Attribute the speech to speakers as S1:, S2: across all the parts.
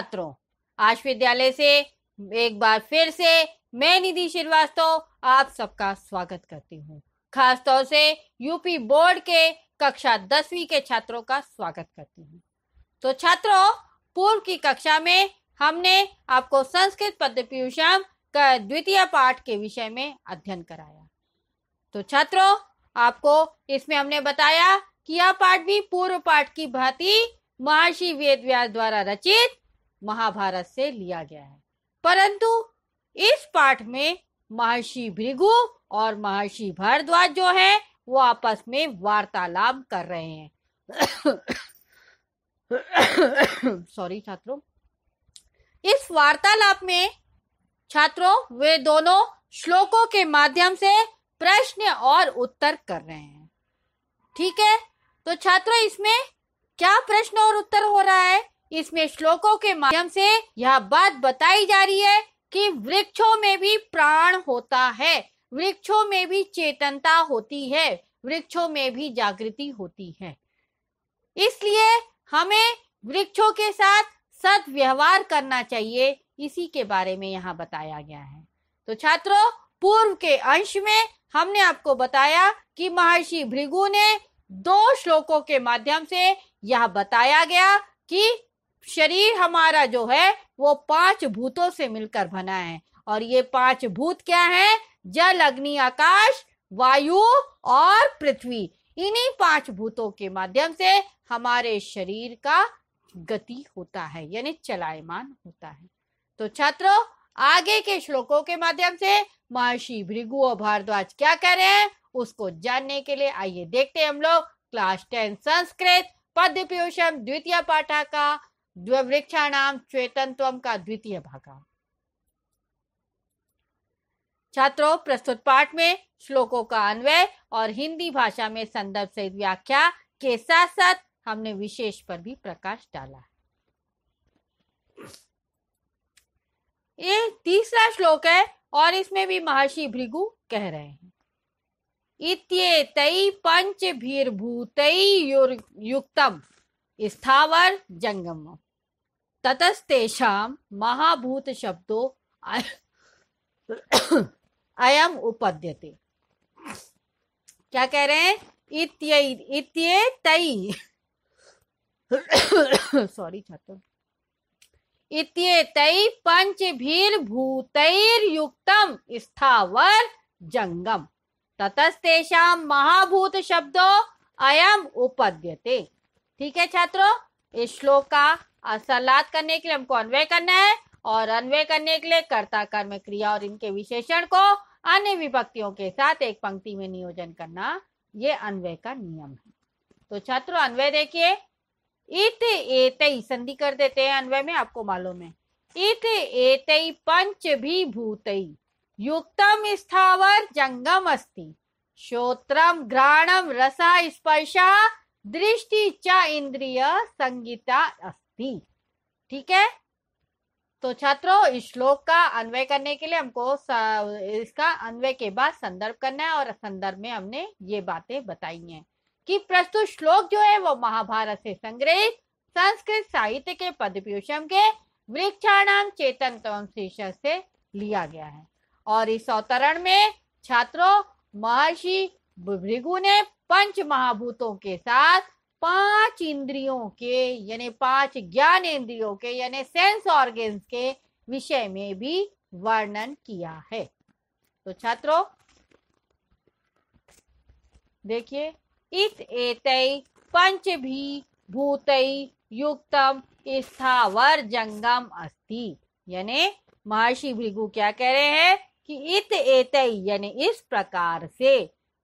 S1: छात्रों आज विद्यालय से एक बार फिर से मैं निधि श्रीवास्तव आप सबका स्वागत करती हूँ खासतौर से यूपी बोर्ड के कक्षा दसवीं के छात्रों का स्वागत करती हूँ तो छात्रों पूर्व की कक्षा में हमने आपको संस्कृत पद पीयूषम का द्वितीय पाठ के विषय में अध्ययन कराया तो छात्रों आपको इसमें हमने बताया कि यह पाठ भी पूर्व पाठ की भांति महर्षि वेद व्यास द्वारा रचित महाभारत से लिया गया है परंतु इस पाठ में महर्षि भृगु और महर्षि भारद्वाज जो है वो आपस में वार्तालाप कर रहे हैं सॉरी छात्रों इस वार्तालाप में छात्रों वे दोनों श्लोकों के माध्यम से प्रश्न और उत्तर कर रहे हैं ठीक है तो छात्रों इसमें क्या प्रश्न और उत्तर हो रहा है इसमें श्लोकों के माध्यम से यह बात बताई जा रही है कि वृक्षों में भी प्राण होता है वृक्षों में भी चेतनता होती है वृक्षों में भी जागृति होती है इसलिए हमें वृक्षों के साथ सद व्यवहार करना चाहिए इसी के बारे में यहाँ बताया गया है तो छात्रों पूर्व के अंश में हमने आपको बताया कि महर्षि भृगु ने दो श्लोकों के माध्यम से यह बताया गया कि शरीर हमारा जो है वो पांच भूतों से मिलकर बना है और ये पांच भूत क्या है जल अग्नि आकाश वायु और पृथ्वी इन्हीं पांच भूतों के माध्यम से हमारे शरीर का गति होता है यानी चलायमान होता है तो छात्रों आगे के श्लोकों के माध्यम से महर्षि भृगु और भारद्वाज क्या कह रहे हैं उसको जानने के लिए आइए देखते हैं हम लोग क्लास टेन संस्कृत पद्य पीयूषम द्वितीय पाठा का नाम चेतनत्व का द्वितीय भागा छात्रों प्रस्तुत पाठ में श्लोकों का अन्वय और हिंदी भाषा में संदर्भ सहित व्याख्या के साथ साथ हमने विशेष पर भी प्रकाश डाला ये तीसरा श्लोक है और इसमें भी महर्षि भृगु कह रहे हैं इत्ये तई पंच भीरभूत युक्तम स्थावर जंगम ततस्तेषा महाभूत शब्दो अयम उपद्यते क्या कह रहे हैं इत्य इत्ये तई पंच भीर इत्येतै युक्तम स्थावर जंगम ततस्तेषां महाभूत शब्दो अयम उपद्यते ठीक है छात्रों इस श्लोक का असलाद करने के लिए हमको अन्वय करना है और अन्वय करने के लिए कर्ता कर्म क्रिया और इनके विशेषण को अन्य विभक्तियों के साथ एक पंक्ति में नियोजन करना ये अन्वय का नियम है तो छात्रों अन्वय देखिए इत एत संधि कर देते हैं अन्वय में आपको मालूम है इत एत पंच भी भूतई युक्तम स्थावर जंगम अस्थि श्रोत्रम घ्राणम रसा स्पर्शा दृष्टि च इंद्रिय संगीता अस्ति ठीक है तो छात्रों इस श्लोक का अन्वय करने के लिए हमको इसका अन्वय के बाद संदर्भ करना है और संदर्भ में हमने ये बातें बताई हैं कि प्रस्तुत श्लोक जो है वो महाभारत से संग्रहित संस्कृत साहित्य के पद के वृक्षाणाम चेतन तम शीर्षक से लिया गया है और इस अवतरण में छात्रों महर्षि भृगु ने पंच महाभूतों के साथ पांच इंद्रियों के यानी पांच ज्ञान इंद्रियों के यानी सेंस ऑर्गेन्स के विषय में भी वर्णन किया है तो छात्रों देखिए इत एत पंच भी भूतई युक्तम स्थावर जंगम अस्ति यानी महर्षि भृगु क्या कह रहे हैं कि इत एत यानी इस प्रकार से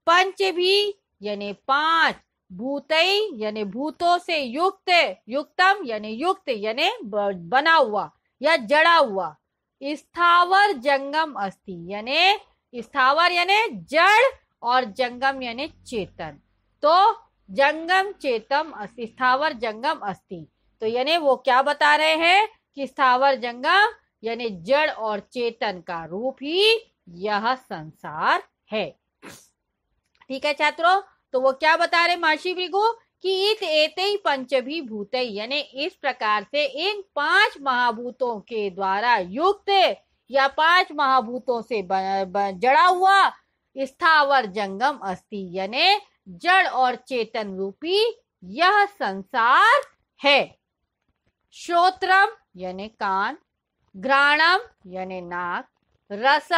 S1: पंच भी यानी पांच भूतई यानी भूतों से युक्त युक्तम यानी युक्त यानी बना हुआ या जड़ा हुआ स्थावर जंगम अस्थि यानी स्थावर यानी जड़ और जंगम यानी चेतन तो जंगम चेतम अस्थि स्थावर जंगम अस्थि तो यानी वो क्या बता रहे हैं कि स्थावर जंगम यानी जड़ और चेतन का रूप ही यह संसार है ठीक है छात्रों तो वो क्या बता रहे महर्षि भृगु कि इत एते ही पंचभी भूत यानी इस प्रकार से इन पांच महाभूतों के द्वारा युक्त या पांच महाभूतों से जड़ा हुआ स्थावर जंगम अस्थि यानी जड़ और चेतन रूपी यह संसार है श्रोत्रम यानी कान घ्राणम यानी नाक रस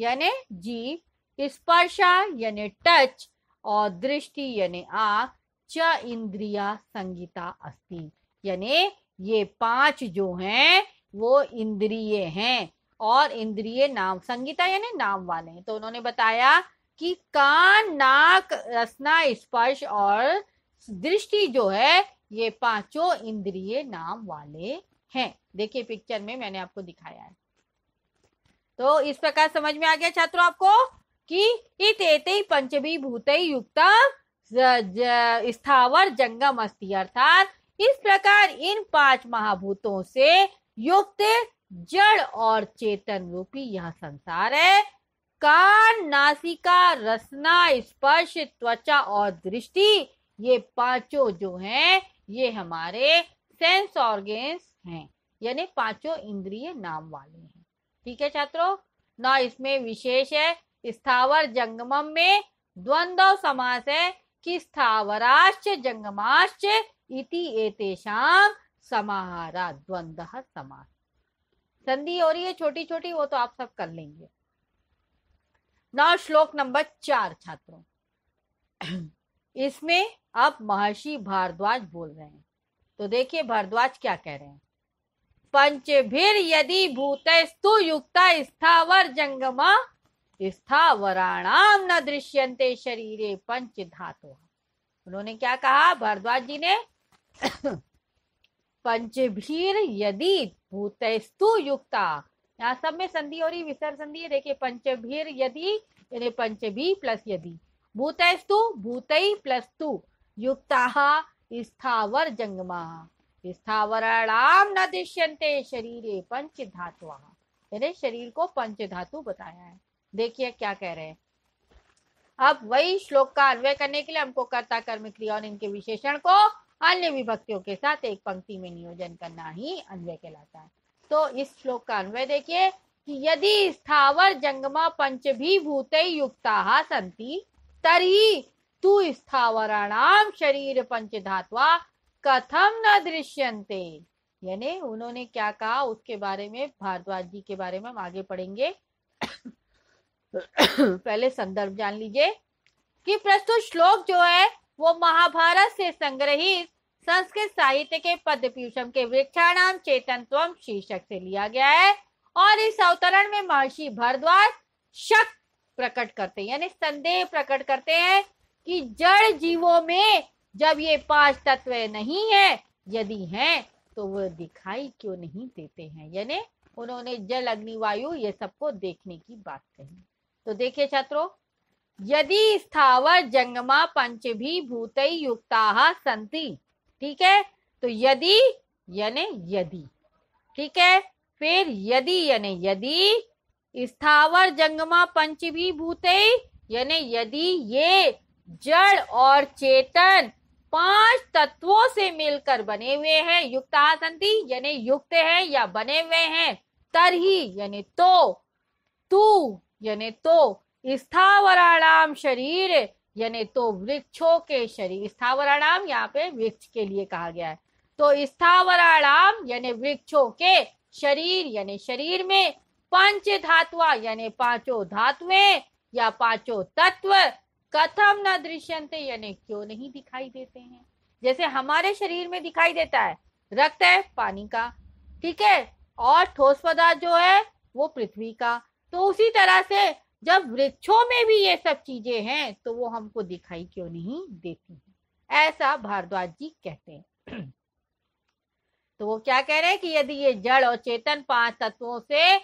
S1: यानी जीव स्पर्शा यानी टच और दृष्टि यानी आख च इंद्रिया संगीता अस्ति यानी ये पांच जो हैं वो इंद्रिय हैं और इंद्रिय नाम संगीता यानी नाम वाले हैं तो उन्होंने बताया कि कान नाक रसना स्पर्श और दृष्टि जो है ये पांचों इंद्रिय नाम वाले हैं देखिए पिक्चर में मैंने आपको दिखाया है तो इस प्रकार समझ में आ गया छात्रों आपको कि इतेते पंचमी भूत युक्त स्थावर जंगम अस्थि अर्थात इस प्रकार इन पांच महाभूतों से युक्त जड़ और चेतन रूपी यह संसार है कान नासिका रसना स्पर्श त्वचा और दृष्टि ये पांचों जो हैं ये हमारे सेंस ऑर्गेन्स हैं यानी पांचों इंद्रिय नाम वाले हैं ठीक है छात्रों ना इसमें विशेष है स्थावर जंगमम में द्वंद्व समास है कि स्थावराश्च जंगमाश्च इति एतेषाम समाहारा द्वंद समास संधि हो रही है छोटी छोटी वो तो आप सब कर लेंगे नौ श्लोक नंबर चार छात्रों इसमें अब महर्षि भारद्वाज बोल रहे हैं तो देखिए भारद्वाज क्या कह रहे हैं पंचभिर यदि भूतस्तु युक्ता स्थावर जंगमा स्थावराणाम न दृश्यंते शरीरे पंच धातु उन्होंने क्या कहा भारद्वाज जी ने पंचभीर यदि भूतस्तु युक्ता यहाँ सब में संधि और ही विसर संधि है देखिए पंचभीर यदि यानी पंचभी प्लस यदि भूतस्तु भूतई प्लस तु युक्ता स्थावर जंगमा स्थावराणाम न दृश्यंते शरीरे पंच धातु यानी शरीर को पंच धातु बताया है देखिए क्या कह रहे हैं अब वही श्लोक का अन्वय करने के लिए हमको कर्ता कर्म क्रिया और इनके विशेषण को अन्य विभक्तियों के साथ एक पंक्ति में नियोजन करना ही अन्वय कहलाता है तो इस श्लोक का अन्वय देखिए कि यदि स्थावर जंगमा पंच भूत युक्ता संति तरी तू स्थावराणाम शरीर पंच धात्वा कथम न दृश्यंते यानी उन्होंने क्या कहा उसके बारे में भारद्वाज जी के बारे में हम आगे पढ़ेंगे पहले संदर्भ जान लीजिए कि प्रस्तुत श्लोक जो है वो महाभारत से संग्रहित संस्कृत साहित्य के पद पीयूषम के वृक्षाणाम चेतन शीर्षक से लिया गया है और इस अवतरण में महर्षि भारद्वाज शक प्रकट करते हैं यानी संदेह प्रकट करते हैं कि जड़ जीवों में जब ये पांच तत्व नहीं है यदि हैं तो वह दिखाई क्यों नहीं देते हैं यानी उन्होंने जल अग्नि वायु ये सबको देखने की बात कही तो देखिए छात्रों यदि स्थावर जंगमा पंच भी भूत युक्ता संति ठीक है तो यदि यानी यदि ठीक है फिर यदि यानी यदि स्थावर जंगमा पंच भी भूत यानी यदि ये जड़ और चेतन पांच तत्वों से मिलकर बने हुए हैं युक्त संति यानी युक्त है या बने हुए हैं तर ही यानी तो तू यानी तो स्थावराणाम शरीर यानी तो वृक्षों के शरीर स्थावराणाम यहाँ पे वृक्ष के लिए कहा गया है तो स्थावराणाम यानी वृक्षों के शरीर यानी शरीर में पंच धातुआ यानी पांचों धातुएं या पांचों तत्व कथम न दृश्यंते यानी क्यों नहीं दिखाई देते हैं जैसे हमारे शरीर में दिखाई देता है रक्त है पानी का ठीक है और ठोस पदार्थ जो है वो पृथ्वी का तो उसी तरह से जब वृक्षों में भी ये सब चीजें हैं तो वो हमको दिखाई क्यों नहीं देती है ऐसा भारद्वाज जी कहते हैं तो वो क्या कह रहे हैं कि यदि ये जड़ और चेतन पांच तत्वों से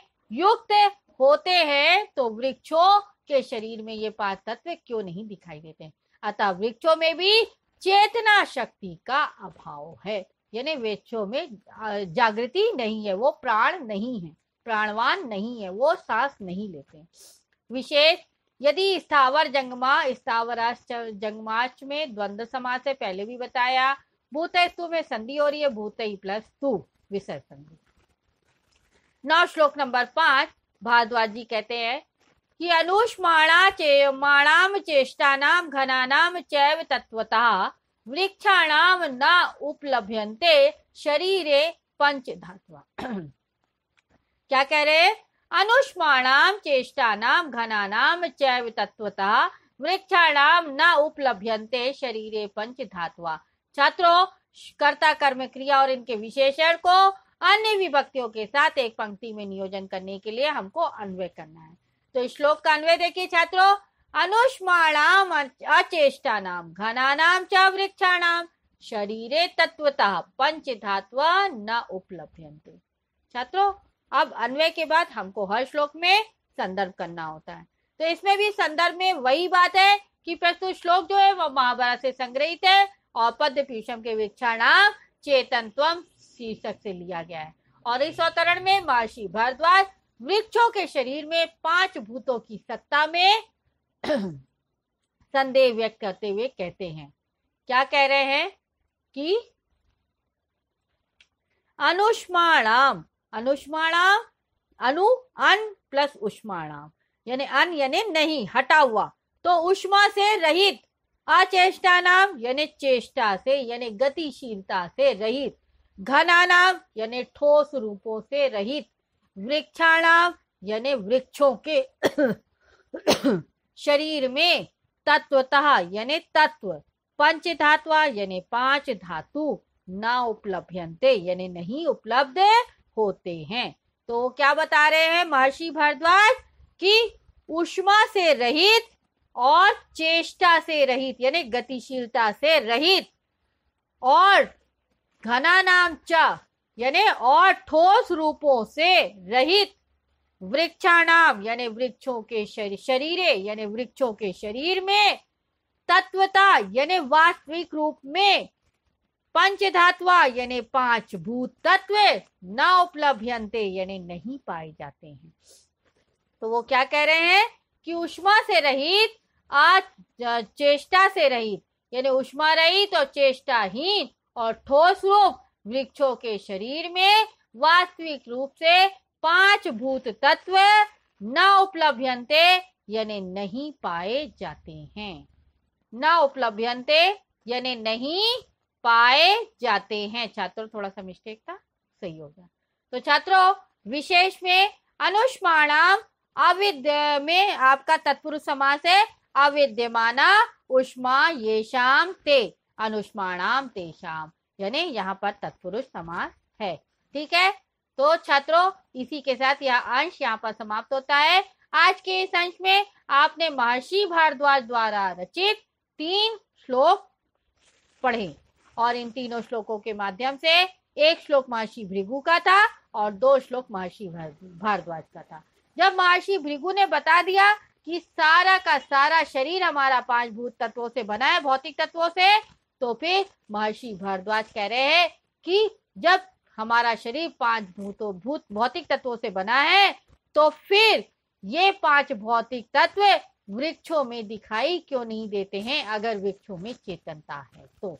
S1: युक्त होते हैं तो वृक्षों के शरीर में ये पांच तत्व क्यों नहीं दिखाई देते अतः वृक्षों में भी चेतना शक्ति का अभाव है यानी वृक्षों में जागृति नहीं है वो प्राण नहीं है प्राणवान नहीं है वो सांस नहीं लेते विशेष यदि स्थावर जंगमा स्थावर जंगमाच में द्वंद समास से पहले भी बताया भूत स्तु में संधि हो रही है भूत ही प्लस तू विषय संधि नौ श्लोक नंबर पांच भारद्वाज जी कहते हैं कि अनुष्माणा चे माणाम चेष्टा नाम घना नाम चैव तत्वता वृक्षाणाम न उपलभ्यंते शरीरे पंच धात्वा क्या कह रहे अनुष्माणाम घना नाम चैव तत्वता वृक्षाणाम न उपलभ्यंते शरीर पंच धातुआ छात्रों कर्ता कर्म क्रिया और इनके विशेषण को अन्य विभक्तियों के साथ एक पंक्ति में नियोजन करने के लिए हमको अन्वय करना है तो श्लोक का अन्वय देखिए छात्रों अनुष्माणाम अचेष्टा नाम नाम च वृक्षाणाम शरीर तत्वतः पंच धात्व न उपलभ्यंते छात्रों अब अन्वय के बाद हमको हर श्लोक में संदर्भ करना होता है तो इसमें भी संदर्भ में वही बात है कि प्रस्तुत श्लोक जो है वह महाभारत से संग्रहित है और पद्म पीषम के विक्षा नाम शीर्षक से लिया गया है और इस अवतरण में महर्षि भारद्वाज वृक्षों के शरीर में पांच भूतों की सत्ता में संदेह व्यक्त करते हुए कहते हैं क्या कह रहे हैं कि अनुष्माणाम अनुष्माणा अनु अन प्लस उष्माणाम यानी अन यानी नहीं हटा हुआ तो उष्मा से रहित अचेष्टा नाम यानी चेष्टा से यानी गतिशीलता से रहित घना नाम यानी ठोस रूपों से रहित वृक्षाणाम यानी वृक्षों के शरीर में तत्वतः यानी तत्व पंच धातु यानी पांच धातु ना उपलब्ध यानी नहीं उपलब्ध होते हैं तो क्या बता रहे हैं महर्षि भारद्वाज कि उष्मा से रहित और चेष्टा से रहित यानी गतिशीलता से रहित और घना नाम च यानी और ठोस रूपों से रहित वृक्षाणाम यानी वृक्षों के शरीर शरीरे यानी वृक्षों के शरीर में तत्वता यानी वास्तविक रूप में पंच धातुआ यानी पांच भूत तत्व न उपलभ्यंते यानी नहीं पाए जाते हैं तो वो क्या कह रहे हैं कि उष्मा से रहित आज चेष्टा से रहित यानी उष्मा रहित और चेष्टाहीन और ठोस रूप वृक्षों के शरीर में वास्तविक रूप से पांच भूत तत्व न उपलभ्यंते यानी नहीं पाए जाते हैं न उपलभ्यंते यानी नहीं पाए जाते हैं छात्रों थोड़ा सा मिस्टेक था सही हो गया तो छात्रों विशेष में अनुष्माणाम अविद्य में आपका तत्पुरुष समास है अविद्यमाना उष्मा ये शाम ते अनुष्माणाम ते शाम यानी यहाँ पर तत्पुरुष समास है ठीक है तो छात्रों इसी के साथ यह अंश यहाँ पर समाप्त होता है आज के इस अंश में आपने महर्षि भारद्वाज द्वारा रचित तीन श्लोक पढ़े और इन तीनों श्लोकों के माध्यम से एक श्लोक महर्षि भृगु का था और दो श्लोक महर्षि भारद्वाज का था जब महर्षि भृगु ने बता दिया कि सारा का सारा शरीर हमारा पांच भूत तत्वों से बना है भौतिक तत्वों से तो फिर महर्षि भारद्वाज कह रहे हैं कि जब हमारा शरीर पांच भूतों भूत भौतिक तत्वों से बना है तो फिर ये पांच भौतिक तत्व वृक्षों में दिखाई क्यों नहीं देते हैं अगर वृक्षों में चेतनता है तो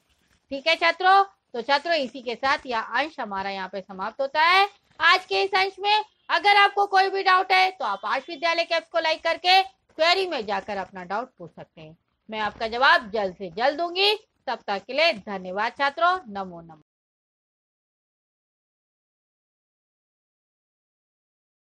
S1: ठीक है छात्रों तो छात्रों इसी के साथ यह अंश हमारा यहाँ पे समाप्त होता है आज के इस अंश में अगर आपको कोई भी डाउट है तो आप आज विद्यालय के को लाइक करके क्वेरी में जाकर अपना डाउट पूछ सकते हैं मैं आपका जवाब जल्द से जल्द दूंगी तब तक के लिए धन्यवाद छात्रों नमो नमो